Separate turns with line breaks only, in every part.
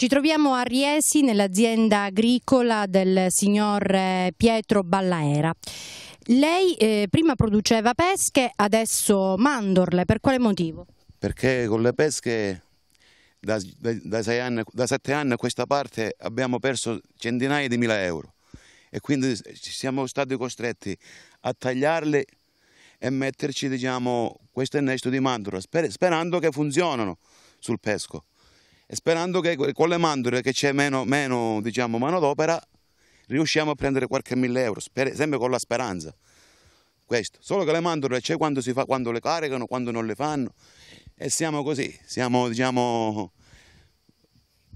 Ci troviamo a Riesi nell'azienda agricola del signor eh, Pietro Ballaera. Lei eh, prima produceva pesche, adesso mandorle, per quale motivo?
Perché con le pesche da, da, anni, da, sette anni a questa parte abbiamo perso centinaia di mila euro e quindi siamo stati costretti a tagliarle e metterci diciamo, questo innesto di mandorla sper, sperando che funzionino sul pesco sperando che con le mandorle che c'è meno, meno diciamo, manodopera riusciamo a prendere qualche mille euro, sempre con la speranza. Questo. Solo che le mandorle c'è quando, fa, quando le caricano, quando non le fanno e siamo così, siamo diciamo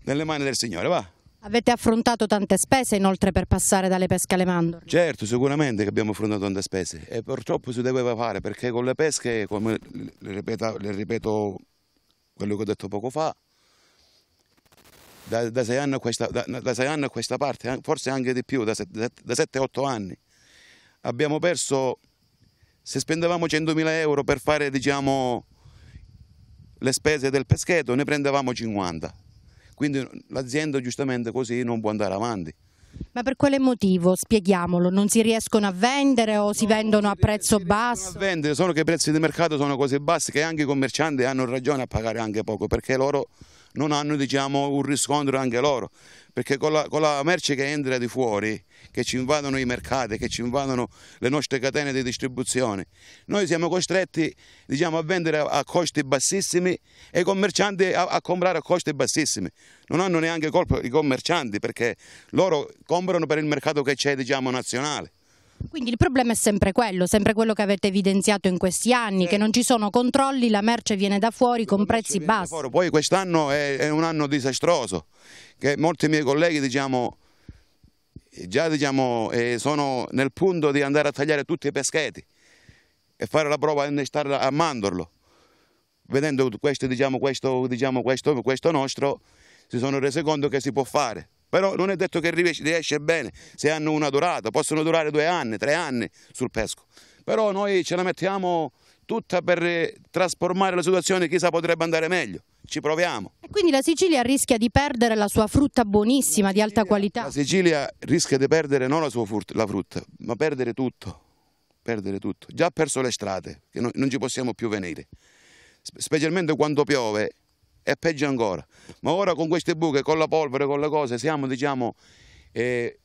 nelle mani del Signore, va.
Avete affrontato tante spese inoltre per passare dalle pesche alle mandorle?
Certo, sicuramente che abbiamo affrontato tante spese e purtroppo si doveva fare perché con le pesche, come le ripeto, le ripeto quello che ho detto poco fa, da, da, sei anni a questa, da, da, sei anni a questa parte, forse anche di più, da 7-8 anni. Abbiamo perso, se spendevamo 100.000 euro per fare diciamo, le spese del peschetto, ne prendevamo 50. Quindi l'azienda giustamente così non può andare avanti.
Ma per quale motivo? Spieghiamolo, non si riescono a vendere o si no, vendono si a prezzo basso? Non
a vendere, solo che i prezzi di mercato sono così bassi che anche i commercianti hanno ragione a pagare anche poco perché loro non hanno diciamo, un riscontro anche loro, perché con la, con la, merce che entra di fuori, che ci invadono i mercati, che ci invadono le nostre catene di distribuzione, noi siamo costretti diciamo, a vendere a, costi bassissimi e i commercianti a, a, comprare a costi bassissimi. Non hanno neanche colpo i commercianti perché loro comprano per il mercato che c'è diciamo, nazionale.
Quindi il problema è sempre quello, sempre quello che avete evidenziato in questi anni, eh. che non ci sono controlli, la merce viene da fuori con prezzi bassi.
Poi quest'anno è, è, un anno disastroso, che molti miei colleghi diciamo, già diciamo, eh, sono nel punto di andare a tagliare tutti i peschetti e fare la prova a innestare a mandorlo. Vedendo diciamo, questo, diciamo, questo, questo, questo nostro si sono resi conto che si può fare però non è detto che riesce bene se hanno una durata, possono durare due anni, tre anni sul pesco, però noi ce la mettiamo tutta per eh, trasformare la situazione, chissà potrebbe andare meglio, ci proviamo.
E quindi la Sicilia rischia di perdere la sua frutta buonissima, Sicilia, di alta qualità? La
Sicilia rischia di perdere non la sua frutta, la frutta ma perdere tutto, perdere tutto. Già ha perso le strade, che non, non ci possiamo più venire, specialmente quando piove è peggio ancora. Ma ora con queste buche, con la polvere, con le cose, siamo, diciamo, eh,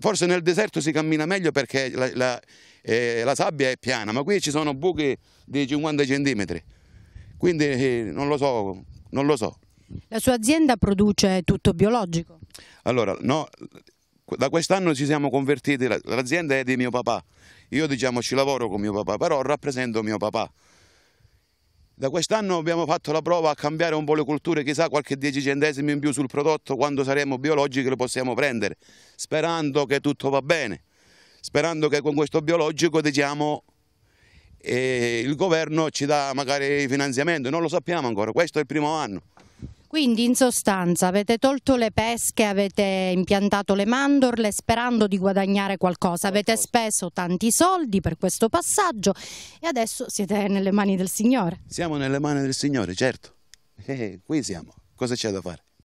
forse nel deserto si cammina meglio perché la, la, eh, la, sabbia è piana, ma qui ci sono buche di 50 centimetri, quindi eh, non lo so, non lo so.
La sua azienda produce tutto biologico?
Allora, no, da quest'anno ci siamo convertiti, l'azienda è di mio papà, io diciamo ci lavoro con mio papà, però rappresento mio papà. Da quest'anno abbiamo fatto la prova a cambiare un po' le colture, chissà qualche 10 centesimi in più sul prodotto, quando saremo biologici lo possiamo prendere, sperando che tutto va bene, sperando che con questo biologico diciamo, eh, il governo ci dà magari finanziamento, non lo sappiamo ancora, questo è il primo anno.
Quindi in sostanza avete tolto le pesche, avete impiantato le mandorle sperando di guadagnare qualcosa, avete speso tanti soldi per questo passaggio e adesso siete nelle mani del Signore.
Siamo nelle mani del Signore, certo. Eh, qui siamo, cosa c'è da fare?